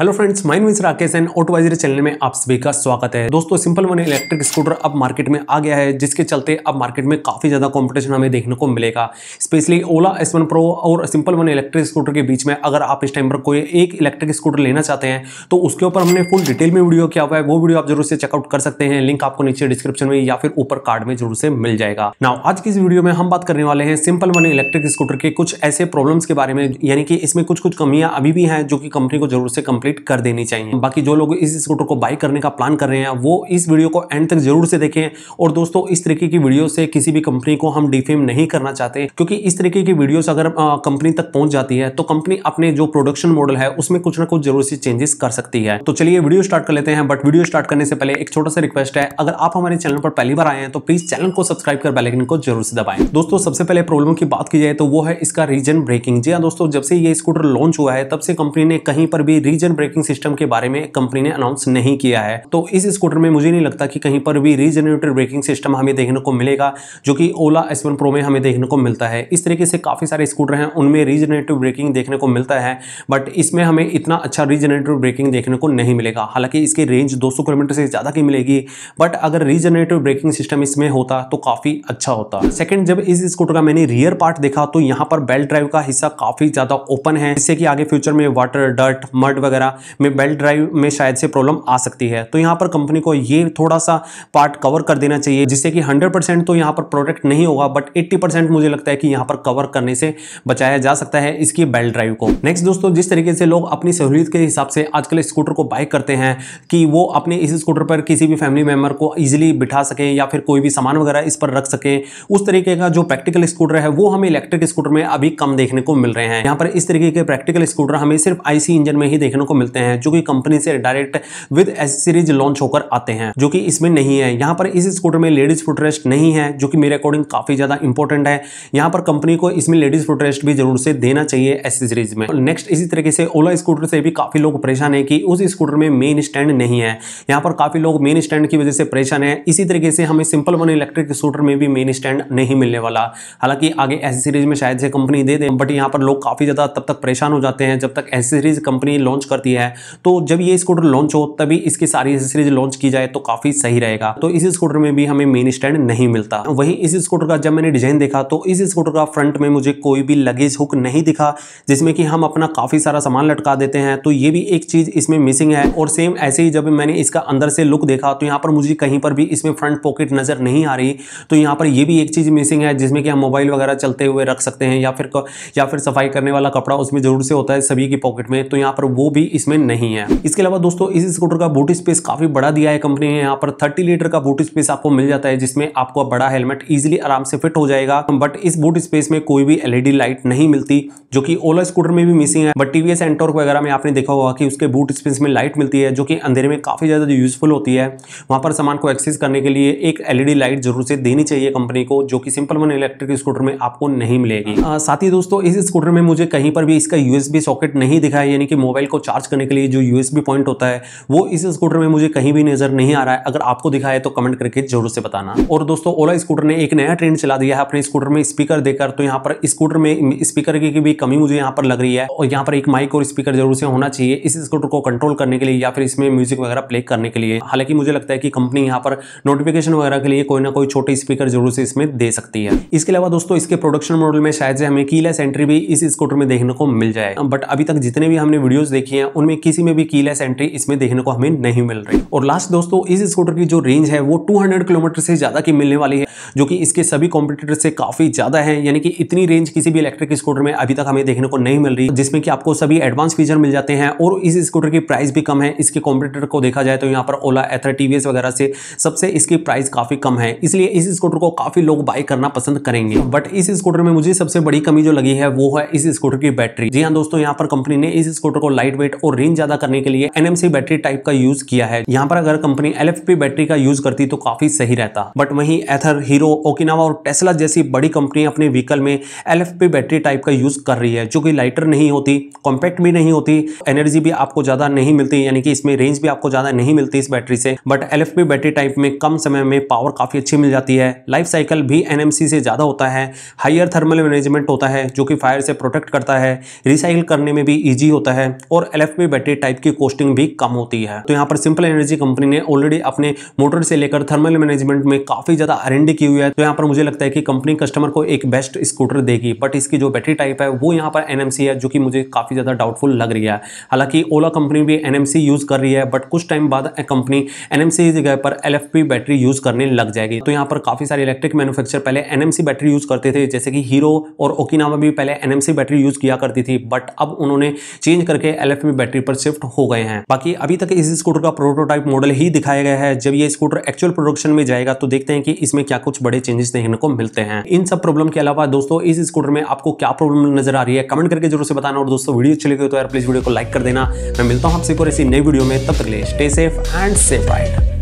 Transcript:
hello friends माइन मिस Rakesh and Autowiser channel में आप सभी का स्वागत है दोस्तों सिंपल वन इलेक्ट्रिक स्कूटर अब मार्केट में आ गया है जिसके चलते अब मार्केट में काफ़ी ज़्यादा कंपटीशन हमें देखने को मिलेगा specially Ola S one pro और सिंपल वन इलेक्ट्रिक स्कूटर के बीच में अगर आप इस टाइम पर कोई एक इलेक्ट्रिक स्कूटर लेना चाहते हैं तो उसके ऊपर हमने फुल डिटेल में वीडियो किया हुआ है वो वीडियो आप जरूर से चेकआउट कर सकते हैं लिंक आपको नीचे डिस्क्रिप्शन में या फिर ऊपर कार्ड में जरूर से मिल जाएगा ना आज की इस वीडियो में हम बात करने वाले हैं सिंपल वन इलेक्ट्रिक स्कूटर के कुछ ऐसे प्रॉब्लम्स के बारे में यानी कि इसमें कुछ कुछ कमियां अभी भी हैं जो कि कंपनी को जरूर से कंप्लीट कंप्लीट कर देनी चाहिए बाकी जो लोग इस स्कूटर को बाई करने का प्लान कर रहे हैं वो इस वीडियो को एंड तक जरूर से देखें और दोस्तों इस तरीके की वीडियो से किसी भी कंपनी को हम डिफेम नहीं करना चाहते क्योंकि इस तरीके की वीडियो अगर कंपनी तक पहुंच जाती है तो कंपनी अपने जो प्रोडक्शन मॉडल है उसमें कुछ ना कुछ जरूर से चेंजेस कर सकती है तो चलिए वीडियो स्टार्ट कर लेते हैं बट वीडियो स्टार्ट करने से पहले एक छोटा सा रिक्वेस्ट है अगर आप हमारे चैनल पर पहली बार आए हैं तो प्लीज चैनल को सब्सक्राइब कर बेलाइकन को जरूर से दबाएं दोस्तों सबसे पहले प्रॉब्लम की बात की जाए तो वो है इसका रीजन ब्रेकिंग जी हाँ दोस्तों जब से ये स्कूटर लॉन्च हुआ है तब से कंपनी ने कहीं पर भी रीजन रीजन ब्रेकिंग सिस्टम के बारे में कंपनी ने अनाउंस नहीं किया है तो इस स्कूटर में मुझे नहीं लगता कि कहीं पर भी रीजनरेटर ब्रेकिंग सिस्टम हमें देखने को मिलेगा जो कि ओला एस प्रो में हमें देखने को मिलता है इस तरीके से काफ़ी सारे स्कूटर हैं उनमें रीजनरेटिव ब्रेकिंग देखने को मिलता है बट इसमें हमें इतना अच्छा रीजनरेटिव ब्रेकिंग देखने को नहीं मिलेगा हालांकि इसकी रेंज दो किलोमीटर से ज़्यादा की मिलेगी बट अगर रीजनरेटिव ब्रेकिंग सिस्टम इसमें होता तो काफ़ी अच्छा होता सेकेंड जब इस स्कूटर का मैंने रियर पार्ट देखा तो यहाँ पर बेल्ट ड्राइव का हिस्सा काफ़ी ज़्यादा ओपन है जिससे कि आगे फ्यूचर में वाटर डर्ट मर्ड वगैरह वगैरह में बेल्ट ड्राइव में शायद से प्रॉब्लम आ सकती है तो यहाँ पर कंपनी को ये थोड़ा सा पार्ट कवर कर देना चाहिए जिससे कि 100% तो यहाँ पर प्रोडक्ट नहीं होगा बट 80% मुझे लगता है कि यहाँ पर कवर करने से बचाया जा सकता है इसकी बेल्ट ड्राइव को नेक्स्ट दोस्तों जिस तरीके से लोग अपनी सहूलियत के हिसाब से आजकल स्कूटर को बाइक करते हैं कि वो अपने इस स्कूटर पर किसी भी फैमिली मेम्बर को ईजिली बिठा सकें या फिर कोई भी सामान वगैरह इस पर रख सकें उस तरीके का जो प्रैक्टिकल स्कूटर है वो हमें इलेक्ट्रिक स्कूटर में अभी कम देखने को मिल रहे हैं यहाँ पर इस तरीके के प्रैक्टिकल स्कूटर हमें सिर्फ आईसी इंजन में ही देखने को को मिलते हैं जो कि कंपनी से direct with S series launch होकर आते हैं जो कि इसमें नहीं है यहाँ पर इस स्कूटर में लेडीज फुटरेस्ट नहीं है जो कि मेरे अकॉर्डिंग काफी ज्यादा इंपॉर्टेंट है यहाँ पर कंपनी को इसमें लेडीज फुटरेस्ट भी जरूर से देना चाहिए एस सीरीज में नेक्स्ट इसी तरीके से ओला स्कूटर से भी काफी लोग परेशान है कि उस स्कूटर में मेन स्टैंड नहीं है यहाँ पर काफी लोग मेन स्टैंड की वजह से परेशान है इसी तरीके से हमें सिंपल वन इलेक्ट्रिक स्कूटर में भी मेन स्टैंड नहीं मिलने वाला हालांकि आगे एस सीरीज में शायद से कंपनी दे दे बट यहाँ पर लोग काफी ज्यादा तब तक परेशान हो जाते हैं जब तक एस सीरीज कंपनी लॉन्च कर करती है तो जब ये स्कूटर लॉन्च हो तभी इसकी सारी एसेसरीज लॉन्च की जाए तो काफ़ी सही रहेगा तो इस स्कूटर में भी हमें मेन स्टैंड नहीं मिलता वहीं इस स्कूटर का जब मैंने डिजाइन देखा तो इस स्कूटर का फ्रंट में मुझे कोई भी लगेज हुक नहीं दिखा जिसमें कि हम अपना काफ़ी सारा सामान लटका देते हैं तो ये भी एक चीज़ इसमें मिसिंग है और सेम ऐसे ही जब मैंने इसका अंदर से लुक देखा तो यहाँ पर मुझे कहीं पर भी इसमें फ्रंट पॉकेट नज़र नहीं आ रही तो यहाँ पर यह भी एक चीज़ मिसिंग है जिसमें कि हम मोबाइल वगैरह चलते हुए रख सकते हैं या फिर या फिर सफाई करने वाला कपड़ा उसमें ज़रूर से होता है सभी की पॉकेट में तो यहाँ पर वो भी इसमें नहीं है इसके अलावा दोस्तों इस स्कूटर का बूट स्पेस काफी बड़ा दिया है कंपनी ने यहाँ पर थर्टी लीटर का बूट स्पेस आपको मिल जाता है जिसमें आपको बड़ा हेलमेट इजिली आराम से फिट हो जाएगा बट इस बूट स्पेस में कोई भी एलईडी लाइट नहीं मिलती जो की ओला स्कूटर में भी मिसिंग है बट टीवीएस एंटोर्क वगैरह में आपने देखा होगा कि उसके बूट स्पेस में लाइट मिलती है जो कि अंधेरे में काफी ज्यादा यूजफुल होती है वहां पर सामान को एक्सेस करने के लिए एक एलईडी लाइट जरूर से देनी चाहिए कंपनी को जो कि सिंपल वन इलेक्ट्रिक स्कूटर में आपको नहीं मिलेगी साथ ही दोस्तों इस स्कूटर में मुझे कहीं पर भी इसका यूएसबी सॉकेट नहीं दिखा है यानी कि मोबाइल को चार्ज चार्ज करने के लिए जो यूएसबी पॉइंट होता है वो इस स्कूटर में मुझे कहीं भी नजर नहीं आ रहा है अगर आपको दिखा है तो कमेंट करके जरूर से बताना और दोस्तों ओला स्कूटर ने एक नया ट्रेंड चला दिया है अपने स्कूटर में स्पीकर देकर तो यहाँ पर स्कूटर में स्पीकर की भी कमी मुझे यहाँ पर लग रही है और यहाँ पर एक माइक और स्पीकर जरूर से होना चाहिए इस स्कूटर को कंट्रोल करने के लिए या फिर इसमें म्यूजिक वगैरह प्ले करने के लिए हालांकि मुझे लगता है कि कंपनी यहाँ पर नोटिफिकेशन वगैरह के लिए कोई ना कोई छोटे स्पीकर जरूर से इसमें दे सकती है इसके अलावा दोस्तों इसके प्रोडक्शन मॉडल में शायद से हमें कीलेस एंट्री भी इस स्कूटर में देखने को मिल जाए बट अभी तक जितने भी हमने वीडियोस देखी हैं हैं उनमें किसी में भी कीलेस एंट्री इसमें देखने को हमें नहीं मिल रही और लास्ट दोस्तों इस स्कूटर की जो रेंज है वो 200 किलोमीटर से ज़्यादा की मिलने वाली है जो कि इसके सभी कॉम्पिटेटर से काफ़ी ज़्यादा है यानी कि इतनी रेंज किसी भी इलेक्ट्रिक स्कूटर में अभी तक हमें देखने को नहीं मिल रही जिसमें कि आपको सभी एडवांस फीचर मिल जाते हैं और इस स्कूटर की प्राइस भी कम है इसके कॉम्पिटेटर को देखा जाए तो यहाँ पर ओला एथर टीवीएस वगैरह से सबसे इसकी प्राइस काफ़ी कम है इसलिए इस स्कूटर को काफ़ी लोग बाय करना पसंद करेंगे बट इस स्कूटर में मुझे सबसे बड़ी कमी जो लगी है वो है इस स्कूटर की बैटरी जी हाँ दोस्तों यहाँ पर कंपनी ने इस स्कूटर को लाइट वेट और रेंज ज्यादा करने के लिए एनएमसी बैटरी टाइप का यूज किया है यहाँ पर अगर कंपनी एल बैटरी का यूज करती तो काफी सही रहता बट वही एथर हीरो ओकिनावा और टेस्ला जैसी बड़ी कंपनी अपने व्हीकल में एल बैटरी टाइप का यूज कर रही है जो कि लाइटर नहीं होती कॉम्पैक्ट भी नहीं होती एनर्जी भी आपको ज्यादा नहीं मिलती यानी कि इसमें रेंज भी आपको ज्यादा नहीं मिलती इस बैटरी से बट एल बैटरी टाइप में कम समय में पावर काफी अच्छी मिल जाती है लाइफ साइकिल भी एनएमसी से ज्यादा होता है हायर थर्मल मैनेजमेंट होता है जो कि फायर से प्रोटेक्ट करता है रिसाइकिल करने में भी ईजी होता है और एल एफ बैटरी टाइप की कॉस्टिंग भी कम होती है तो यहाँ पर सिंपल एनर्जी कंपनी ने ऑलरेडी अपने मोटर से लेकर थर्मल मैनेजमेंट में काफी ज्यादा अरेंडी की हुई है तो यहाँ पर मुझे लगता है कि कंपनी कस्टमर को एक बेस्ट स्कूटर देगी बट इसकी जो बैटरी टाइप है वो यहाँ पर एनएमसी है जो कि मुझे काफी ज्यादा डाउटफुल लग रही है हालांकि ओला कंपनी भी एनएमसी यूज कर रही है बट कुछ टाइम बाद कंपनी एनएमसी जगह पर एल बैटरी यूज करने लग जाएगी तो यहाँ पर काफी सारे इलेक्ट्रिक मैनुफेक्चर पहले एनएमसी बैटरी यूज करते थे जैसे कि हीरो और ओकिनावा भी पहले एनएमसी बैटरी यूज किया करती थी बट अब उन्होंने चेंज करके एल में बैटरी पर शिफ्ट हो गए हैं बाकी अभी तक इस स्कूटर का प्रोटोटाइप मॉडल ही दिखाया गया है जब ये स्कूटर एक्चुअल प्रोडक्शन में जाएगा तो देखते हैं कि इसमें क्या कुछ बड़े चेंजेस देखने को मिलते हैं इन सब प्रॉब्लम के अलावा दोस्तों इस स्कूटर में आपको क्या प्रॉब्लम नजर आ रही है कमेंट करके जरूर से बताना और दोस्तों वीडियो अच्छी लगी तो यार प्लीज वीडियो को लाइक कर देना मैं मिलता हूँ आपसे और ऐसी नई वीडियो में तब तक ले stay safe and safe ride